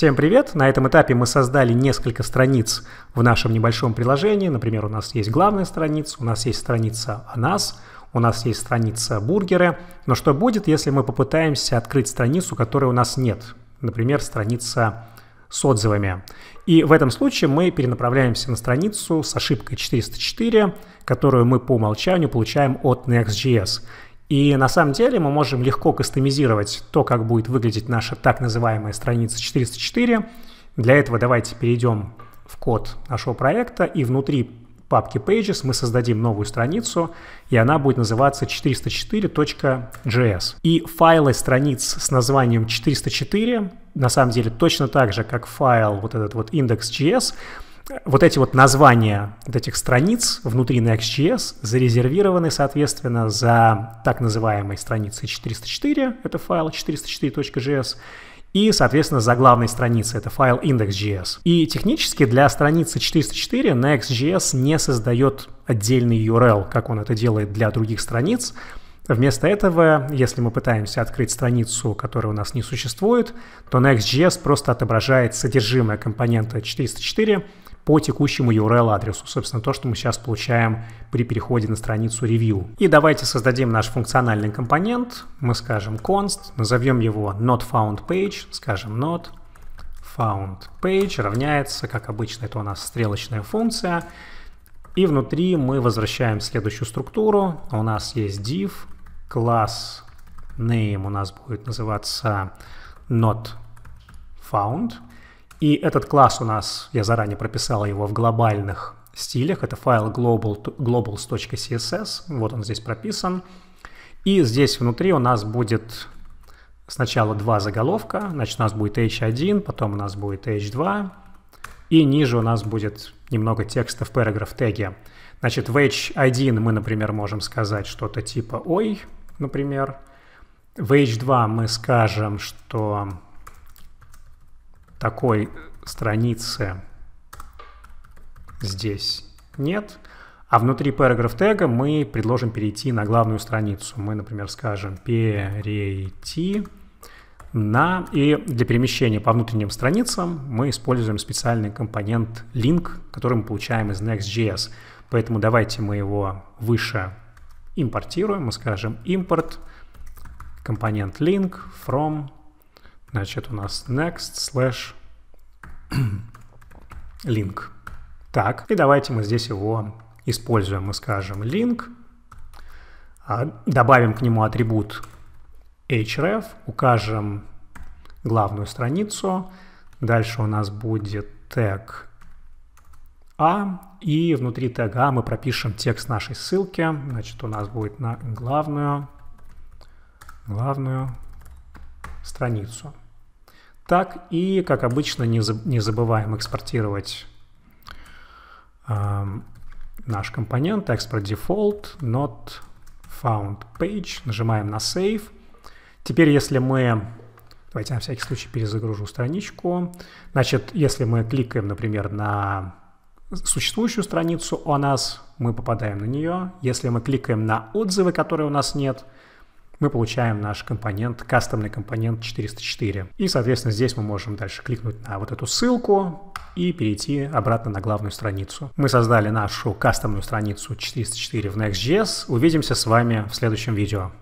Всем привет! На этом этапе мы создали несколько страниц в нашем небольшом приложении. Например, у нас есть главная страница, у нас есть страница «О нас», у нас есть страница «Бургеры». Но что будет, если мы попытаемся открыть страницу, которой у нас нет? Например, страница с отзывами. И в этом случае мы перенаправляемся на страницу с ошибкой 404, которую мы по умолчанию получаем от Next.js. И на самом деле мы можем легко кастомизировать то, как будет выглядеть наша так называемая страница 404. Для этого давайте перейдем в код нашего проекта и внутри папки Pages мы создадим новую страницу, и она будет называться 404.js. И файлы страниц с названием 404, на самом деле точно так же, как файл вот этот вот index.js, вот эти вот названия вот этих страниц внутри Next.js зарезервированы, соответственно, за так называемой страницей 404, это файл 404.js, и, соответственно, за главной страницей, это файл index.js. И технически для страницы 404 на Next.js не создает отдельный URL, как он это делает для других страниц, Вместо этого, если мы пытаемся открыть страницу, которая у нас не существует, то на Next.js просто отображает содержимое компонента 404 по текущему URL-адресу, собственно, то, что мы сейчас получаем при переходе на страницу review. И давайте создадим наш функциональный компонент, мы скажем const, назовем его not found page, скажем not found page равняется, как обычно, это у нас стрелочная функция, и внутри мы возвращаем следующую структуру, у нас есть div, класс name у нас будет называться not found, и этот класс у нас, я заранее прописал его в глобальных стилях. Это файл global, globals.css. Вот он здесь прописан. И здесь внутри у нас будет сначала два заголовка. Значит, у нас будет h1, потом у нас будет h2. И ниже у нас будет немного текста в параграф теге. Значит, в h1 мы, например, можем сказать что-то типа «Ой», например. В h2 мы скажем, что такой страницы здесь нет. А внутри параграф тега мы предложим перейти на главную страницу. Мы, например, скажем «перейти» на... И для перемещения по внутренним страницам мы используем специальный компонент link, который мы получаем из Next.js. Поэтому давайте мы его выше импортируем. Мы скажем «import» компонент link from Значит, у нас next slash link. Так, и давайте мы здесь его используем. Мы скажем link, а, добавим к нему атрибут href, укажем главную страницу. Дальше у нас будет тег а, и внутри тега а мы пропишем текст нашей ссылки. Значит, у нас будет на главную, главную страницу. Так и, как обычно, не, забываем экспортировать эм, наш компонент, export default, not found page, нажимаем на save. Теперь, если мы Давайте на всякий случай перезагружу страничку. Значит, если мы кликаем, например, на существующую страницу у нас, мы попадаем на нее. Если мы кликаем на отзывы, которые у нас нет, мы получаем наш компонент, кастомный компонент 404. И, соответственно, здесь мы можем дальше кликнуть на вот эту ссылку и перейти обратно на главную страницу. Мы создали нашу кастомную страницу 404 в Next.js. Увидимся с вами в следующем видео.